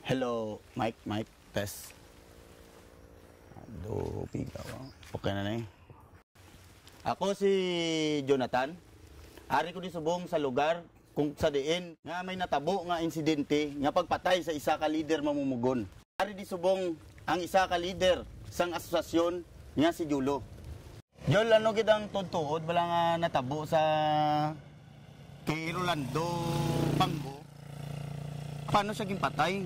Hello, Mike, Mike, test. Do bigaw. Okay na na eh. Ako si Jonathan. Ari ko ni subong sa lugar kung sa diin nga may natabo nga insidente nga pagpatay sa isa ka leader mamumugon. Ari di subong ang isa ka leader sang asosasyon nga si Julo. Jol, ano kitang tuntuod wala nga natabo sa kay Rolando Pango? Paano siya gimpatay?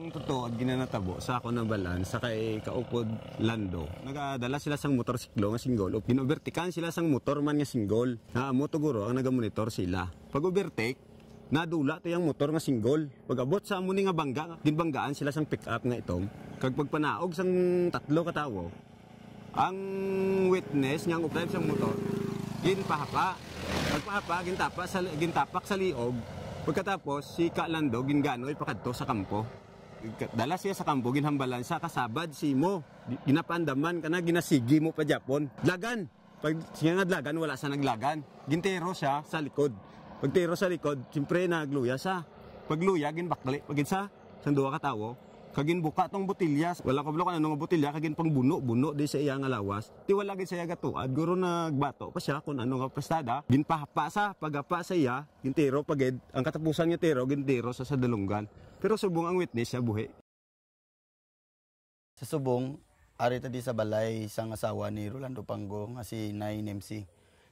Ang totoo ginanatabo sa ako na balan sa kay Kaupod Lando. Nagadala sila sang motorsiklo nga single o pinovertikan sila sang motor man nga single. Na mo tuguro ang nagamonitor sila. Pag overtake, nadula to yung motor nga single. Pagabot sa amo ni nga bangga, ginbanggaan sila sang pick up nga itom. Kag pagpanaog sang tatlo katawo, ang witness nga ang updrive sang motor, ginpahapa. Pagpahapa, gintapa sa gintapak sa liog. Pagkatapos si Kalando ginganoy pakadto sa kampo dala siya sa kambo ginhambalan sa kasabad si mo ginapandaman kana ginasigi mo pa Japon lagan pag siya naglagan wala sa naglagan gintero siya sa likod pag tero sa likod siyempre nagluya sa pagluya ginbakli pag sa sanduwa ka tawo kagin buka tong botilyas wala ko blokan anong botilya kagin pang buno buno di sa iya nga lawas ti wala gid saya gatuad guro nagbato pa siya kun ano nga pastada ginpahapa sa pagapa sa iya gintiro pagid ang katapusan nga tero gintiro sa sadalunggan pero subong ang witness siya buhi. Sa subong, arita di sa balay isang asawa ni Rolando Pango nga si Nain MC.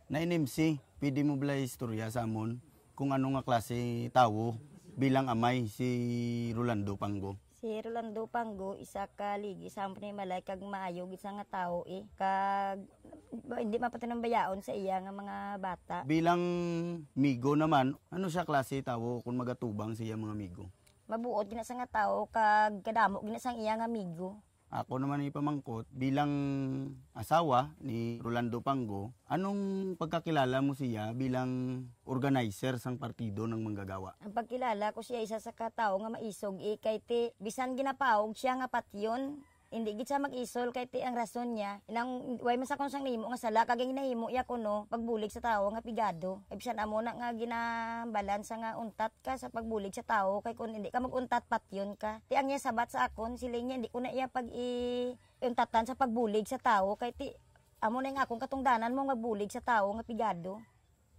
Nain MC, pwede mo balay istorya sa amon kung ano nga klase tawo bilang amay si Rolando Pango. Si Rolando Pango, isa ka ligi sa ni Malay kag maayog isa nga tao eh. Kag hindi mapatanong bayaon sa iya nga mga bata. Bilang migo naman, ano siya klase tawo kung magatubang siya mga migo? mabuot gina sa nga tao kag kadamo gina sa iyang amigo. Ako naman ni pamangkot bilang asawa ni Rolando Pango, anong pagkakilala mo siya bilang organizer sang partido ng manggagawa? Ang pagkilala ko siya isa sa katao nga maisog eh, kay ti bisan ginapaog siya nga patyon hindi gid siya mag-isol kay ti ang rason niya. Ilang way man sa kon sang nga sala kag nahimo ya kuno pagbulig sa tao nga pigado. Ay bisan amo na nga ginabalansa nga untat ka sa pagbulig sa tao kay kun hindi ka maguntat patyon ka. Ti ang niya sabat sa akon sila niya hindi ko iya pag i untatan sa pagbulig sa tao kay ti amo na nga akong katungdanan mo nga bulig sa tao nga pigado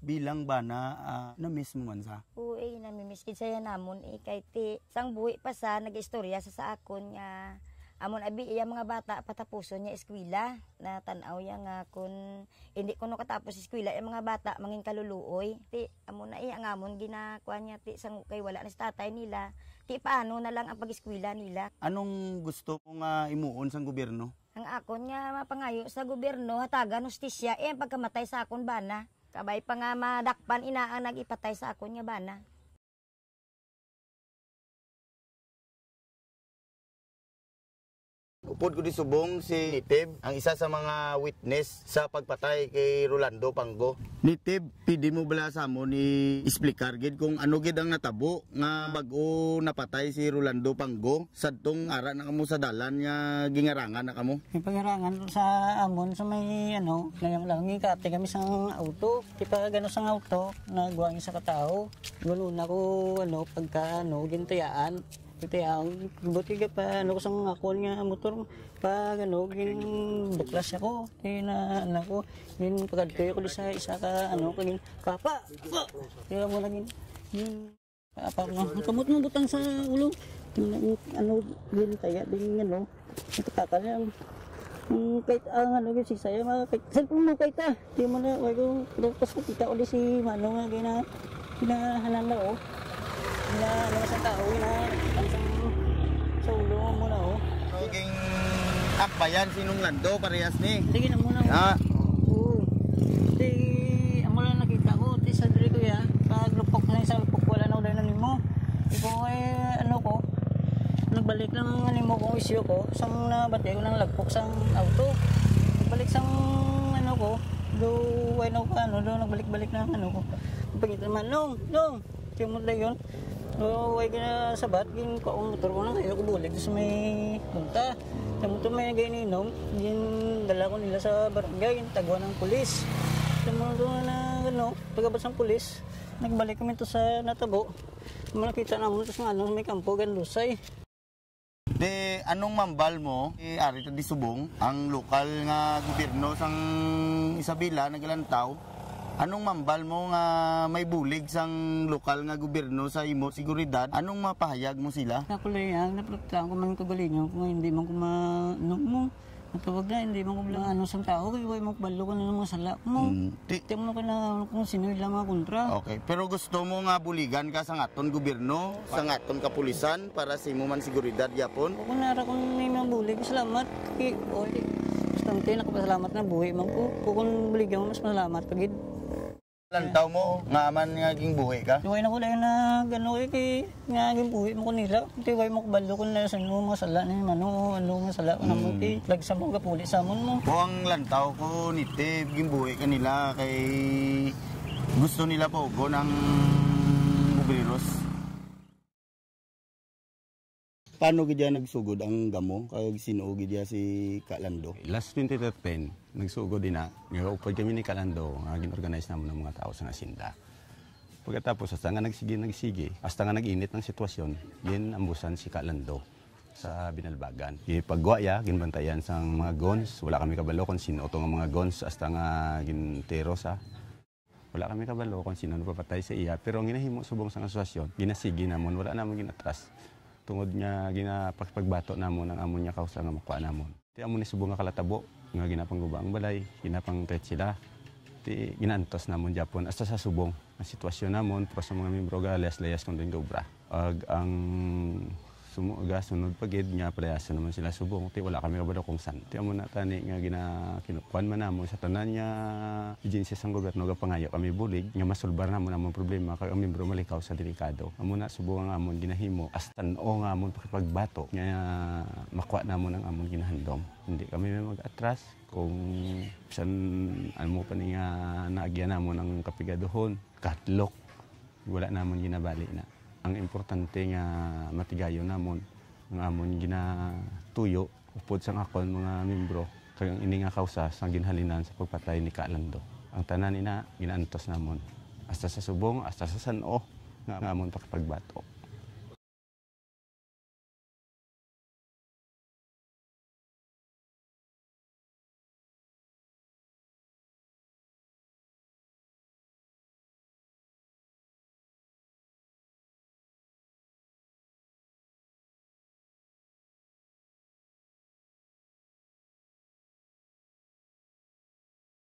bilang ba na uh, na-miss mo man sa? Oo, eh, nami-miss kid saya namon eh, kay ti sang buhi pa sa nag-istorya sa sa akon nga Amon abi iya mga bata patapuson niya eskwela na tanaw ya nga kun hindi kuno katapos eskwela iya mga bata manging kaluluoy ti amon na iya nga amon ginakuan niya ti sang kay wala na si tatay nila ti paano na lang ang pag-eskwela nila Anong gusto mong ah, imuon sang gobyerno? ang akon nga mapangayo sa gobyerno hatagan hustisya eh pagkamatay sa akon bana kabay pa nga madakpan ina ang nagipatay sa akon nga bana Upod ko di subong si Nitib, ang isa sa mga witness sa pagpatay kay Rolando Panggo. Nitib, pidi mo bala sa mo ni explicar gid kung ano gid ang natabo nga bago napatay si Rolando Panggo sadtong ara na kamo sa dalan nga gingarangan na kamo. Ipangarangan sa amon sa may ano, layang lang ngikate kami sa auto, kita gano sa auto nagwang sa katao. Gulo na ko ano pagka ano gintayaan Pati ang buti ka pa ano ko sang ako nga motor pa gano, gin buklas ako ni na anak ko gin pagkadto ko sa isa ka ano ko gin papa papa kaya mo lang gin papa nga kamot mo butang sa ulo ano gin kaya din ano ito kakalang Mm, kahit ang ano si saya, mga kahit saan kung mo kahit ah di mo na wag ko tapos kita ulit si Manong nga gina ginahanan na oh na ano isang tao na ah. isang solo muna oh Roging akbayan sinong lando parehas ni sige na muna oh ah. oo di ang mula nakita ko di sa dito ko ya ah. pag na yung lupok wala na ulan ng limo ikaw ay eh, ano ko nagbalik lang ang limo kong isyo ko sang nabati ko ng lagpok sang auto nagbalik sang ano ko do ano no ano do nagbalik-balik na ano ko pagkita man nung nung simula yun No, way gina sa bat, gin ko ang motor ko lang kayo ko bulig sa may punta. Sa motor may ganinom, gin dala ko nila sa barangay, gin tagwa ng pulis. Sa mga na ano, pagabas ng pulis, nagbalik kami to sa natabo. Malakita namin to sa ano, may kampo, gandusay. De, anong mambal mo, eh, arito di Subong, ang lokal nga gobyerno sang Isabela, nagalantaw, Anong mambal mo nga may bulig sang lokal nga gobyerno sa imo seguridad? Anong mapahayag mo sila? Nakulayang, naplaktaan ko man kagalingan kung hindi man ko ma... Ano mo? Natawag na, hindi mo ko ano sa tao, kaya huwag mo kabalo ko na ng mga sala mo. Mm. mo ka na ano, kung sino yung mga kontra. Okay, pero gusto mo nga buligan ka sa aton gobyerno, sa aton kapulisan, para sa imo man siguridad yapon? Kung nara kung may mga bulig, salamat. Kaya, oy, basta nakapasalamat na buhay man ko. Kung buligan mo, mas malamat. Pagid, Ilan mo, nga man nga ging buhi ka? Duway na ko lang na gano'n eh, kay nga ging buhi mo kunila. nila. mo kabalo ko na sa nung mga sala ni Manu, ano nga sala ko na mo, hmm. kay lagsa mo, kapuli sa mo Ko ang lantaw ko nitib, ging buhi ka nila, kay gusto nila po ko ng Paano gidya nagsugod ang gamo Kay sinuog gidya si Kalando? Last 2013, nagsugod din na. Ngaupod kami ni Kalando, nga ginorganize namo ng mga tao sa nasinda. Pagkatapos, hasta nga nagsige, nagsige, hasta nga nag-init ng sitwasyon, yun ambusan si Kalando sa Binalbagan. Ipagwa ya, ginbantayan sa mga guns. Wala kami kabalo kung sino itong mga guns hasta nga gintero sa. Wala kami kabalo kung sino papatay sa iya. Pero ang ginahimo subong sa asosasyon, ginasige namon, wala namon ginatras tungod nga ginapagpagbato namon ang amon nga kausa nga makuha namon. Ti amon ni subong nga kalatabo nga ginapangguba ang balay, ginapang treat sila. Ti ginantos namon Japon asta sa subong ang sitwasyon namon para sa mga membro ga layas-layas kun din gobra. Ag ang sumuga sunod pagid nga parehas naman sila subong ti wala kami kabado kung san ti amo na tani nga gina kinukuan man namo sa tanan nga agency sang gobyerno nga pangayo kami bulig nga masulbar namo namon problema kay ang membro malikaw sa delikado amo na subong nga amon ginahimo astan o nga amon pakipagbato nga makuha namon nang amon ginahandom hindi kami may mag-atras kung saan ano mo pa ni nga naagyan namon ang kapigadohon katlok wala namon ginabali na ang importante nga matigayon namon ang amon ginatuyo upod sang akon mga membro kag ini nga kausa sang ginhalinan sa pagpatay ni Kalando. Ang tanan ina ginantos namon hasta sa subong hasta sa sano nga amon pakipagbato.